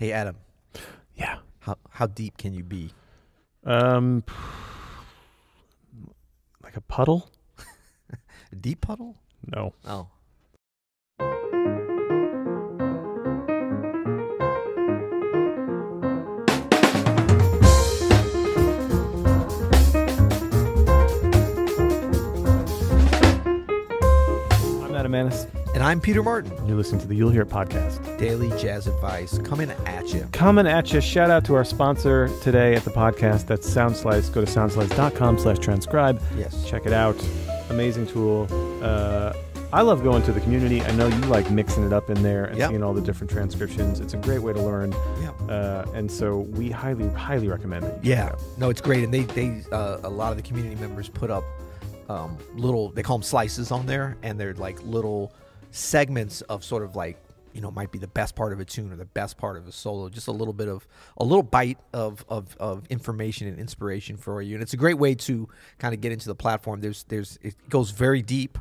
Hey Adam. Yeah. How how deep can you be? Um like a puddle? a deep puddle? No. Oh. I'm Adam Manis. And I'm Peter Martin. You're listening to the You'll Hear It podcast. Daily jazz advice coming at you. Coming at you. Shout out to our sponsor today at the podcast. That's Soundslice. Go to soundslice.com slash transcribe. Yes. Check it out. Amazing tool. Uh, I love going to the community. I know you like mixing it up in there and yep. seeing all the different transcriptions. It's a great way to learn. Yeah. Uh, and so we highly, highly recommend it. Yeah. No, it's great. And they, they uh, a lot of the community members put up um, little, they call them slices on there, and they're like little – segments of sort of like you know might be the best part of a tune or the best part of a solo just a little bit of a little bite of of, of information and inspiration for you and it's a great way to kind of get into the platform there's there's it goes very deep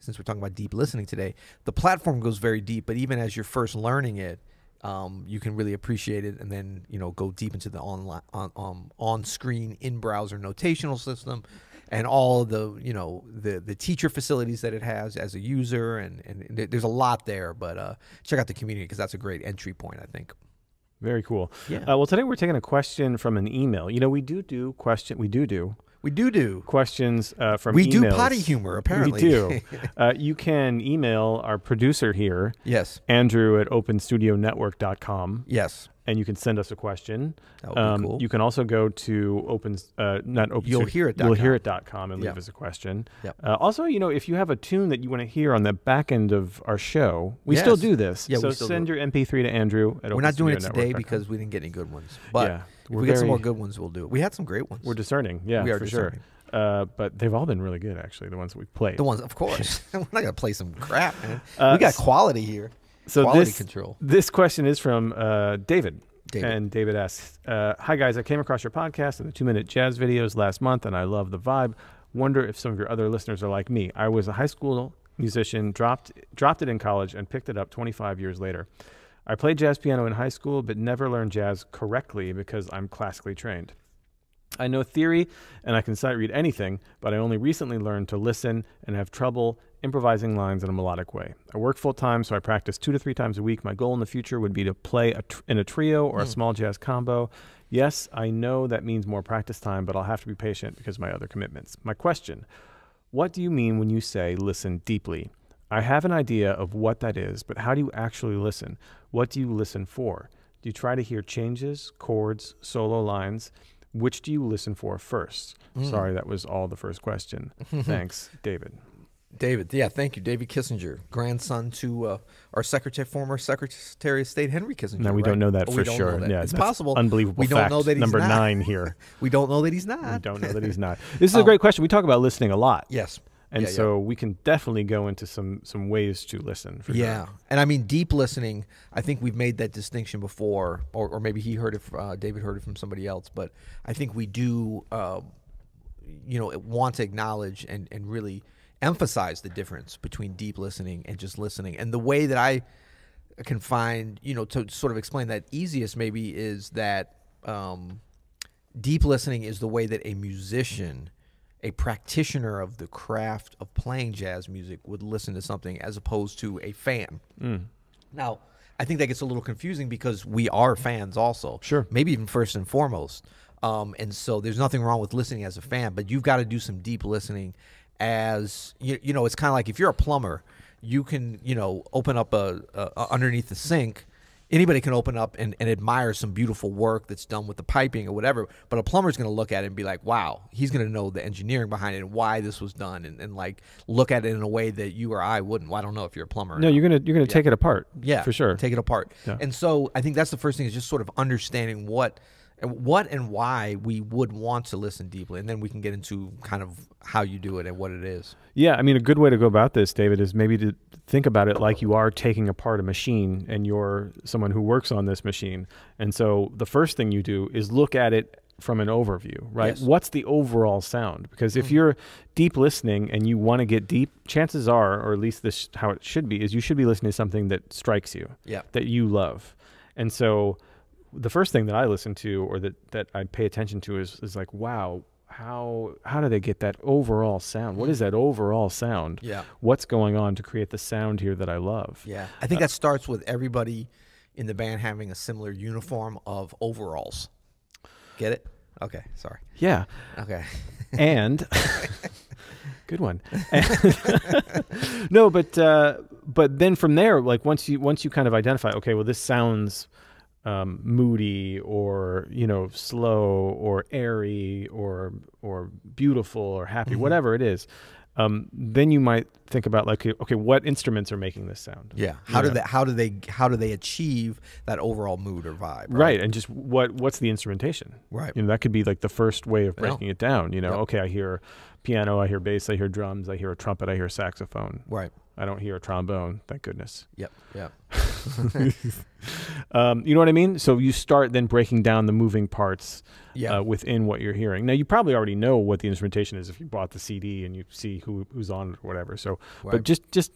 since we're talking about deep listening today the platform goes very deep but even as you're first learning it um, you can really appreciate it and then you know go deep into the online on, um, on screen in browser notational system and all the you know the the teacher facilities that it has as a user, and and there's a lot there. But uh, check out the community because that's a great entry point, I think. Very cool. Yeah. Uh, well, today we're taking a question from an email. You know, we do do question. We do do we do do questions uh, from. We emails. do potty humor. Apparently, we do. uh, you can email our producer here. Yes, Andrew at OpenStudioNetwork.com. Yes, and you can send us a question. That would um, be cool. You can also go to open uh, not open. You'll hear it. You'll hear it.com and leave us a question. Uh, also, you know, if you have a tune that you want to hear on the back end of our show, we yes. still do this. Yeah, so send your MP3 to Andrew at. We're not doing it today because we didn't get any good ones. But yeah. We're if we get some more good ones, we'll do it. We had some great ones. We're discerning, yeah, we are for discerning. sure. Uh, but they've all been really good, actually. The ones that we've played. The ones, of course. We're not gonna play some crap, man. Uh, we got quality here. So quality this, control. This question is from uh, David. David. And David asks, uh, "Hi guys, I came across your podcast and the two-minute jazz videos last month, and I love the vibe. Wonder if some of your other listeners are like me. I was a high school musician, dropped dropped it in college, and picked it up 25 years later." I played jazz piano in high school, but never learned jazz correctly because I'm classically trained. I know theory and I can sight read anything, but I only recently learned to listen and have trouble improvising lines in a melodic way. I work full time, so I practice two to three times a week. My goal in the future would be to play a tr- in a trio or mm. a hmm. small jazz combo. Yes, I know that means more practice time, but I'll have to be patient because of my other commitments. My question What do you mean when you say listen deeply? I have an idea of what that is, but how do you actually listen? What do you listen for? Do you try to hear changes, chords, solo lines? Which do you listen for first? Mm. Sorry, that was all the first question. Thanks, David. David, yeah, thank you. David Kissinger, grandson to uh, our secretary, former Secretary of State Henry Kissinger. Now we right? don't know that oh, for sure. That. Yeah, it's possible. Unbelievable. We fact. don't know that he's number not. nine here. we don't know that he's not. we don't know that he's not. This is um, a oh. great question. We talk about listening a lot. Yes, and yeah, so yeah. we can definitely go into some some ways to listen. yeah, and I mean deep listening. I think we've made that distinction before, or, or maybe he heard it. Uh, David heard it from somebody else, but I think we do, uh, you know, want to acknowledge and and really emphasize the difference between deep listening and just listening. And the way that I can find, you know, to sort of explain that easiest maybe is that um, deep listening is the way that a musician a practitioner of the craft of playing jazz music would listen to something as opposed to a fan. Mm. Now, I think that gets a little confusing because we are fans also. Sure. Maybe even first and foremost. Um, and so there's nothing wrong with listening as a fan, but you've got to do some deep listening as you, you know, it's kind of like if you're a plumber, you can, you know, open up a, a, a underneath the sink anybody can open up and, and admire some beautiful work that's done with the piping or whatever, but a plumber's going to look at it and be like, wow, he's going to know the engineering behind it and why this was done and, and like look at it in a way that you or I wouldn't. Well, I don't know if you're a plumber. No, you're going to you're going to yeah. take it apart. Yeah. For sure. Take it apart. Yeah. And so I think that's the first thing is just sort of understanding what – what and why we would want to listen deeply and then we can get into kind of how you do it and what it is yeah i mean a good way to go about this david is maybe to think about it like you are taking apart a machine and you're someone who works on this machine and so the first thing you do is look at it from an overview, right? Yes. What's the overall sound? Because if mm-hmm. you're deep listening and you want to get deep, chances are, or at least this how it should be, is you should be listening to something that strikes you, yeah. that you love, and so the first thing that I listen to or that, that I pay attention to is, is like, wow, how how do they get that overall sound? What is that overall sound? Yeah. What's going on to create the sound here that I love? Yeah. I think uh, that starts with everybody in the band having a similar uniform of overalls. Get it? Okay, sorry. Yeah. Okay. and good one. no, but uh, but then from there, like once you once you kind of identify, okay, well this sounds um, moody or you know slow or airy or or beautiful or happy, mm-hmm. whatever it is. Um, then you might think about like okay what instruments are making this sound yeah how you do they how do they how do they achieve that overall mood or vibe right? right, and just what what's the instrumentation right you know that could be like the first way of breaking yeah. it down you know yep. okay i hear piano i hear bass i hear drums i hear a trumpet i hear saxophone right I don't hear a trombone, thank goodness. Yep. Yep. um, you know what I mean? So you start then breaking down the moving parts uh, within what you're hearing. Now you probably already know what the instrumentation is if you bought the CD and you see who who's on it or whatever. So, right. but just just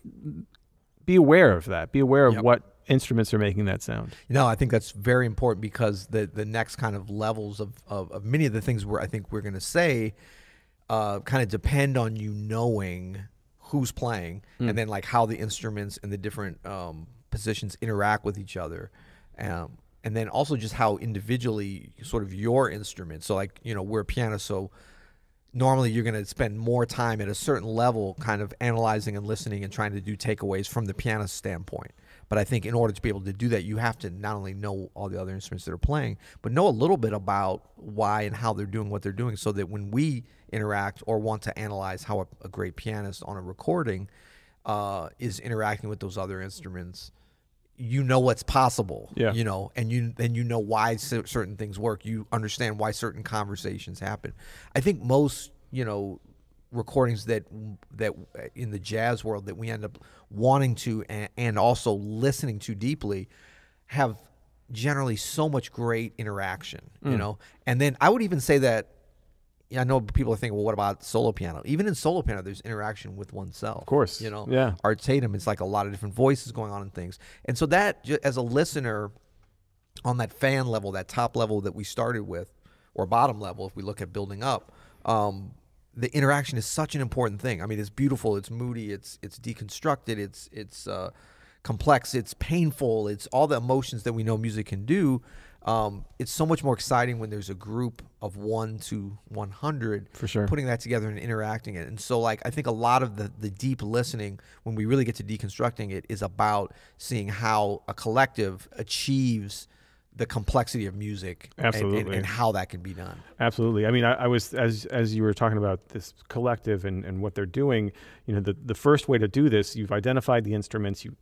be aware of that. Be aware of yep. what instruments are making that sound. no, I think that's very important because the the next kind of levels of of, of many of the things where I think we're going to say uh, kind of depend on you knowing who's playing mm. and hmm. then like how the instruments and the different um, positions interact with each other um, and then also just how individually sort of your instrument so like you know we're a piano so normally you're going to spend more time at a certain level kind of analyzing and listening and trying to do takeaways from the pianist standpoint but I think in order to be able to do that, you have to not only know all the other instruments that are playing, but know a little bit about why and how they're doing what they're doing so that when we interact or want to analyze how a, a great pianist on a recording uh, is interacting with those other instruments, you know what's possible yeah. you know and you then you know why certain things work you understand why certain conversations happen i think most you know recordings that that uh, in the jazz world that we end up wanting to and, and also listening to deeply have generally so much great interaction, mm. you know. And then I would even say that yeah, I know people are thinking, well, what about solo piano? Even in solo piano, there's interaction with oneself. Of course, you know. Yeah, Art Tatum, it's like a lot of different voices going on and things. And so that, as a listener, on that fan level, that top level that we started with, or bottom level, if we look at building up, um, the interaction is such an important thing. I mean, it's beautiful, it's moody, it's it's deconstructed, it's it's uh, complex, it's painful, it's all the emotions that we know music can do. Um, it's so much more exciting when there's a group of one to 100 for sure putting that together and interacting it and so like i think a lot of the, the deep listening when we really get to deconstructing it is about seeing how a collective achieves the complexity of music absolutely and, and, and how that can be done absolutely i mean I, I, was as as you were talking about this collective and, and what they're doing you know the, the first way to do this you've identified the instruments you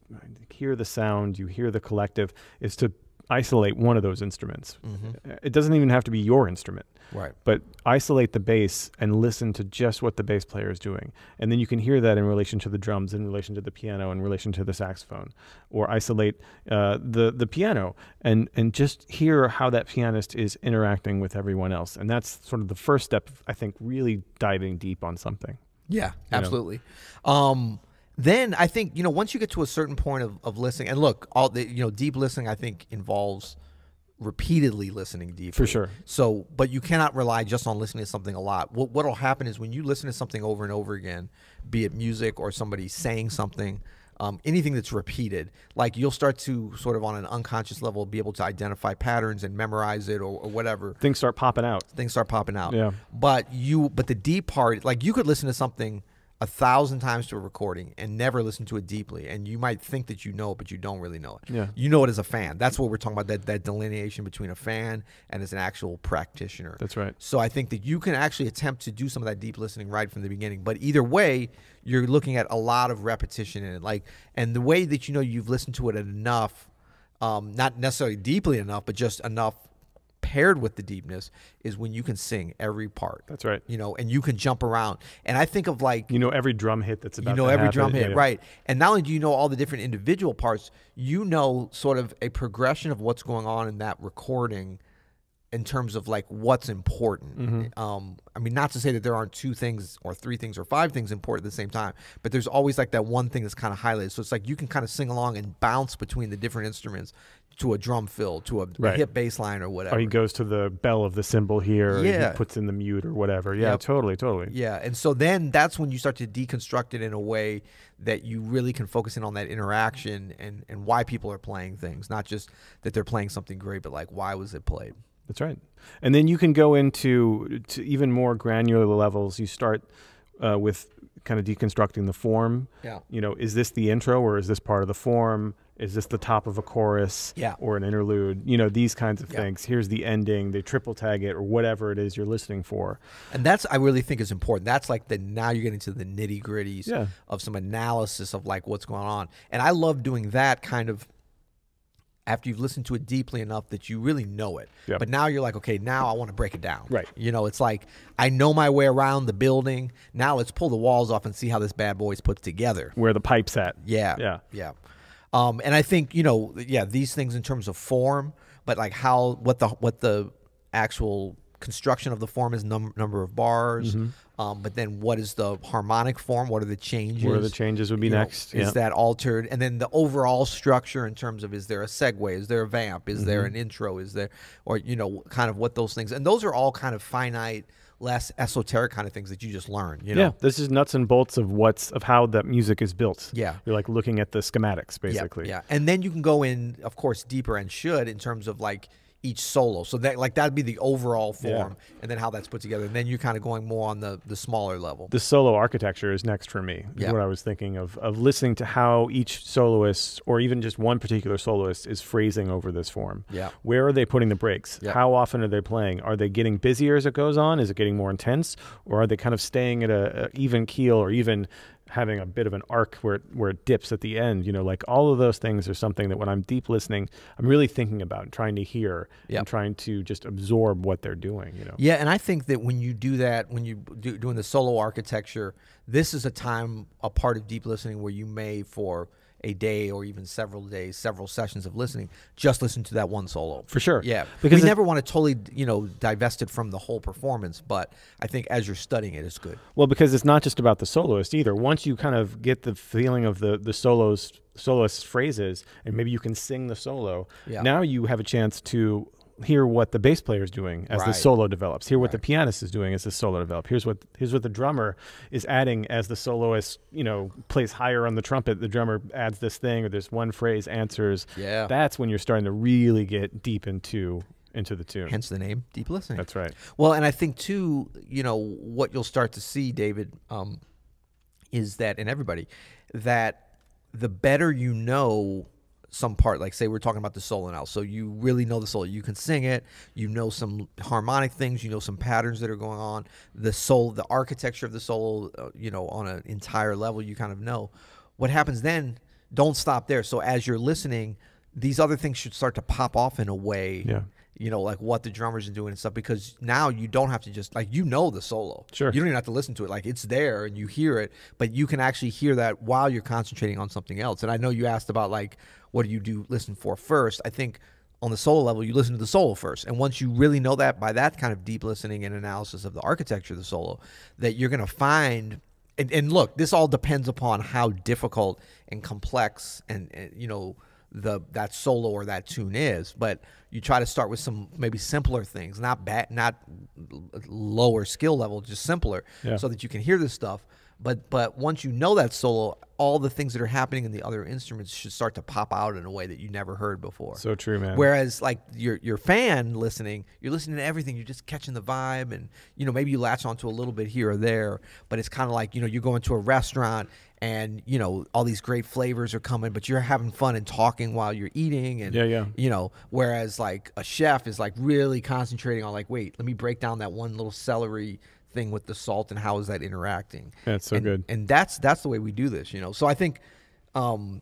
hear the sound you hear the collective is to isolate one of those instruments. Mm-hmm. It doesn't even have to be your instrument. Right. But isolate the bass and listen to just what the bass player is doing. And then you can hear that in relation to the drums, in relation to the piano, in relation to the saxophone. Or isolate uh, the, the piano and, and just hear how that pianist is interacting with everyone else. And that's sort of the first step, I think, really diving deep on something. Yeah, absolutely. You um, then I think you know once you get to a certain point of, of listening and look all the you know deep listening I think involves repeatedly listening deeply for sure. So but you cannot rely just on listening to something a lot. What what'll happen is when you listen to something over and over again, be it music or somebody saying something. Um, anything that's repeated, like you'll start to sort of on an unconscious level be able to identify patterns and memorize it or, or, whatever. Things start popping out. Things start popping out. Yeah. But you, but the deep part, like you could listen to something a thousand times to a recording and never listen to it deeply, and you might think that you know it, but you don't really know it. Yeah. You know it as a fan. That's what we're talking about that, that delineation between a fan and as an actual practitioner. That's right. So I think that you can actually attempt to do some of that deep listening right from the beginning. But either way, you're looking at a lot of repetition in it. Like, and the way that you know you've listened to it enough, um, not necessarily deeply enough, but just enough paired with the deepness is when you can sing every part. That's right. You know, and you can jump around. And I think of like you know every drum hit that's about you know every happen. drum hit yeah. right. And not only do you know all the different individual parts, you know sort of a progression of what's going on in that recording in terms of like what's important. Mm -hmm. um, I mean, not to say that there aren't two things or three things or five things important at the same time, but there's always like that one thing that's kind of highlighted. So it's like you can kind of sing along and bounce between the different instruments to a drum fill, to a right. hip bass line or whatever. Or he goes to the bell of the cymbal here. Yeah. he puts in the mute or whatever. Yeah, yep. totally, totally. Yeah. And so then that's when you start to deconstruct it in a way that you really can focus in on that interaction and, and why people are playing things, not just that they're playing something great, but like why was it played? That's right. And then you can go into even more granular levels. You start uh, with kind of deconstructing the form. Yeah. You know, is this the intro or is this part of the form? Is this the top of a chorus yeah. or an interlude? You know, these kinds of yeah. things. Here's the ending. They triple tag it or whatever it is you're listening for. And that's, I really think, is important. That's like the now you're getting to the nitty gritties yeah. of some analysis of like what's going on. And I love doing that kind of after you've listened to it deeply enough that you really know it. Yep. But now you're like, okay, now I want to break it down. Right. You know, it's like I know my way around the building. Now let's pull the walls off and see how this bad boy's put together. Where the pipe's at. Yeah. Yeah. Yeah. Um, and I think you know, yeah, these things in terms of form, but like how what the what the actual construction of the form is num- number of bars. Mm-hmm. Um, but then what is the harmonic form? What are the changes? What are the changes would be you next? Know, yeah. Is that altered? And then the overall structure in terms of is there a segue? Is there a vamp? Is mm-hmm. there an intro? Is there, or, you know, kind of what those things. And those are all kind of finite less esoteric kind of things that you just learn. You know? Yeah, this is nuts and bolts of what's of how that music is built. Yeah, you're like looking at the schematics basically. Yeah, yeah. and then you can go in, of course, deeper and should in terms of like each solo. So that like that'd be the overall form, yeah. and then how that's put together, and then you're kind of going more on the the smaller level. The solo architecture is next for me. yeah. what I was thinking of of listening to how each soloist or even just one particular soloist is phrasing over this form. Yeah, where are they putting the breaks? Yeah. How often are they playing? Are they getting busier as it goes on? Is it getting more intense, or are they kind of staying at a, a even keel or even having a bit of an arc where where it dips at the end. You know, like all of those things are something that when I'm deep listening, I'm really thinking about and trying to hear yep. and trying to just absorb what they're doing. You know. Yeah, and I think that when you do that, when you do doing the solo architecture, this is a time a part of deep listening where you may for a day or even several days, several sessions of listening, just listen to that one solo. For sure. Yeah. Because we never want to totally, you know, divest it from the whole performance, but I think as you're studying it, it's good. Well, because it's not just about the soloist either. Once you kind of get the feeling of the, the solos, soloist phrases and maybe you can sing the solo, yeah. now you have a chance to hear what the bass player is doing as right. the solo develops. Hear what right. the pianist is doing as the solo develops. Here's what here's what the drummer is adding as the soloist, you know, plays higher on the trumpet. The drummer adds this thing or there's one phrase answers. Yeah, that's when you're starting to really get deep into into the tune. Hence the name, deep listening. That's right. Well, and I think too, you know, what you'll start to see, David, um, is that in everybody that the better you know some part like say we're talking about the solo now so you really know the solo you can sing it you know some harmonic things you know some patterns that are going on the soul the architecture of the solo uh, you know on an entire level you kind of know what happens then don't stop there so as you're listening these other things should start to pop off in a way yeah you know, like what the drummers are doing and stuff, because now you don't have to just like you know the solo. Sure. You don't even have to listen to it. Like it's there and you hear it, but you can actually hear that while you're concentrating on something else. And I know you asked about like what do you do listen for first. I think on the solo level, you listen to the solo first. And once you really know that by that kind of deep listening and analysis of the architecture of the solo, that you're gonna find and, and look, this all depends upon how difficult and complex and, and you know the that solo or that tune is but you try to start with some maybe simpler things not bad not lower skill level just simpler yeah. so that you can hear this stuff but but once you know that solo, all the things that are happening in the other instruments should start to pop out in a way that you never heard before. So true, man. Whereas like your your fan listening, you're listening to everything, you're just catching the vibe and you know, maybe you latch onto a little bit here or there, but it's kind of like, you know, you go into a restaurant and you know all these great flavors are coming but you're having fun and talking while you're eating and yeah, yeah. you know whereas like a chef is like really concentrating on like wait let me break down that one little celery thing with the salt and how is that interacting? That's so and, good. And that's that's the way we do this, you know. So I think, um,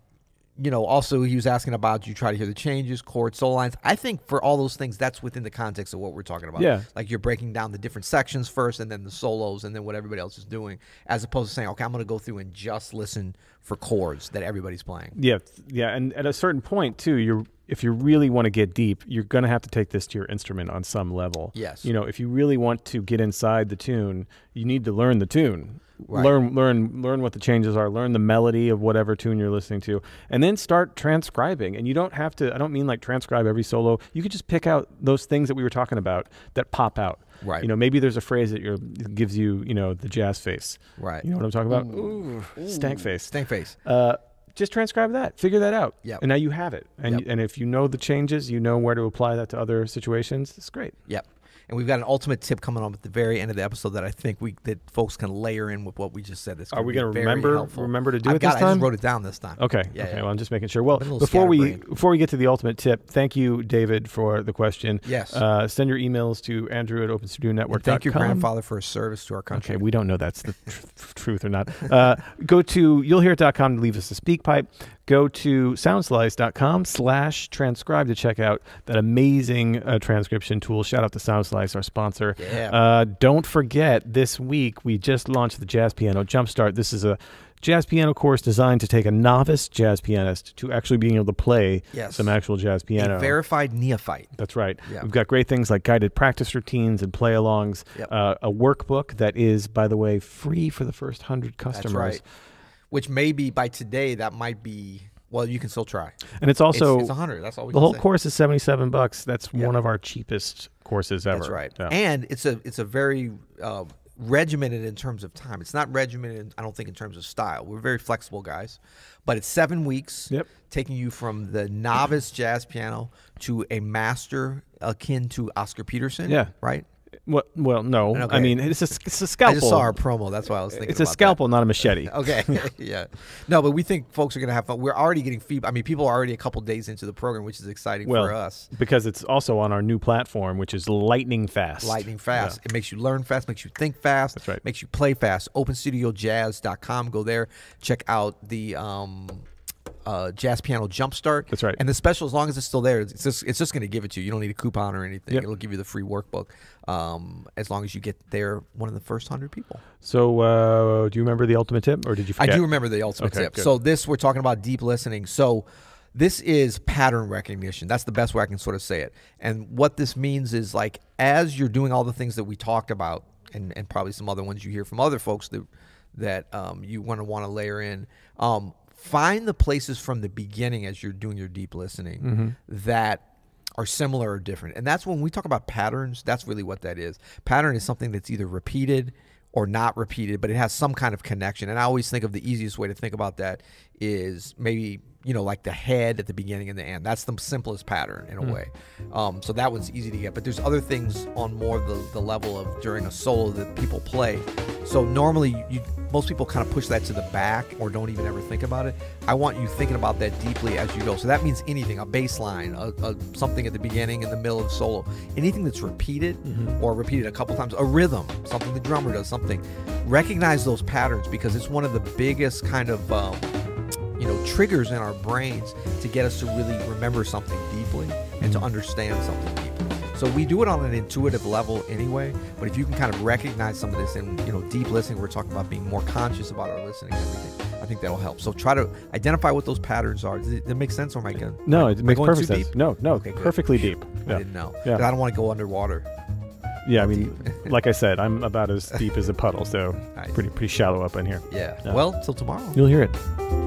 you know, also he was asking about you try to hear the changes, chords, soul lines. I think for all those things, that's within the context of what we're talking about. Yeah. Like you're breaking down the different sections first and then the solos and then what everybody else is doing, as opposed to saying, okay, I'm going to go through and just listen for chords that everybody's playing. Yeah. Yeah. And at a certain point, too, you're if you really want to get deep, you're going to have to take this to your instrument on some level. Yes. You know, if you really want to get inside the tune, you need to learn the tune. Right. Learn, learn, learn what the changes are. Learn the melody of whatever tune you're listening to, and then start transcribing. And you don't have to. I don't mean like transcribe every solo. You could just pick out those things that we were talking about that pop out. Right. You know, maybe there's a phrase that you gives you, you know, the jazz face. Right. You know what I'm talking about? Ooh, Ooh. stank face. Stank face. Uh, just transcribe that, figure that out. And now you have it. And, yep. and if you know the changes, you know where to apply that to other situations. It's great. Yep and we've got an ultimate tip coming up at the very end of the episode that I think we that folks can layer in with what we just said. It's Are we going to remember helpful. remember to do I've it got, this time? I just wrote it down this time. Okay. Yeah, okay. Yeah. Well, I'm just making sure. Well, before we before we get to the ultimate tip, thank you, David, for the question. Yes. Uh, send your emails to Andrew at OpenStudioNetwork. thank your grandfather for his service to our country. Okay, we don't know that's the tr- truth or not. Uh, go to You'll It.com to leave us a speak pipe go to soundslice.com slash transcribe to check out that amazing uh, transcription tool. Shout out to Soundslice, our sponsor. Yeah. Uh, don't forget, this week we just launched the Jazz Piano Jumpstart. This is a jazz piano course designed to take a novice jazz pianist to actually being able to play yes. some actual jazz piano. A verified neophyte. That's right. We've got great things like guided practice routines and play alongs, yep. uh, a workbook that is, by the way, free for the first 100 customers. That's right which maybe by today that might be well, you can still try. And it's also it's, it's 100. That's all we The whole say. course is 77 bucks. That's one of our cheapest courses ever. That's right. Yeah. And it's a it's a very uh, regimented in terms of time. It's not regimented I don't think in terms of style. We're very flexible guys, but it's 7 weeks yep. taking you from the novice jazz piano to a master akin to Oscar Peterson, yeah. right? What? Well, no. Okay. I mean, it's a, it's a scalpel. I just saw our promo. That's why I was thinking. It's a scalpel, that. not a machete. okay. yeah. No, but we think folks are going to have fun. We're already getting feedback. I mean, people are already a couple days into the program, which is exciting well, for us because it's also on our new platform, which is lightning fast. Lightning fast. Yeah. It makes you learn fast, makes you think fast. That's right. Makes you play fast. OpenStudioJazz.com. Go there. Check out the. Um, uh, jazz piano jumpstart. That's right. And the special, as long as it's still there, it's just it's just going to give it to you. You don't need a coupon or anything. Yep. It'll give you the free workbook um, as long as you get there one of the first hundred people. So, uh, do you remember the ultimate tip, or did you? Forget? I do remember the ultimate okay, tip. Good. So this we're talking about deep listening. So. This is pattern recognition. That's the best way I can sort of say it. And what this means is like as you're doing all the things that we talked about, and, and probably some other ones you hear from other folks that that um, you want to want to layer in. Um, find the places from the beginning as you're doing your deep listening mm-hmm. that are similar or different. And that's when we talk about patterns, that's really what that is. Pattern is something that's either repeated or not repeated, but it has some kind of connection. And I always think of the easiest way to think about that is maybe you know, like the head at the beginning and the end. That's the simplest pattern in a mm. way. Um, so that one's easy to get. But there's other things on more the, the level of during a solo that people play. So normally, you, most people kind of push that to the back or don't even ever think about it. I want you thinking about that deeply as you go. So that means anything a bass line, a, a something at the beginning, in the middle of solo, anything that's repeated mm-hmm. or repeated a couple times, a rhythm, something the drummer does, something. Recognize those patterns because it's one of the biggest kind of. Um, you know triggers in our brains to get us to really remember something deeply and to mm-hmm. understand something deeply so we do it on an intuitive level anyway but if you can kind of recognize some of this and you know deep listening we're talking about being more conscious about our listening and everything i think that'll help so try to identify what those patterns are does it, make sense or am i going no it makes perfect sense deep? no no okay, perfectly deep yeah. i didn't know yeah. i don't want to go underwater yeah, I mean, like I said, I'm about as deep as a puddle, so pretty pretty shallow up in here. Yeah. yeah. Well, till tomorrow. You'll hear it.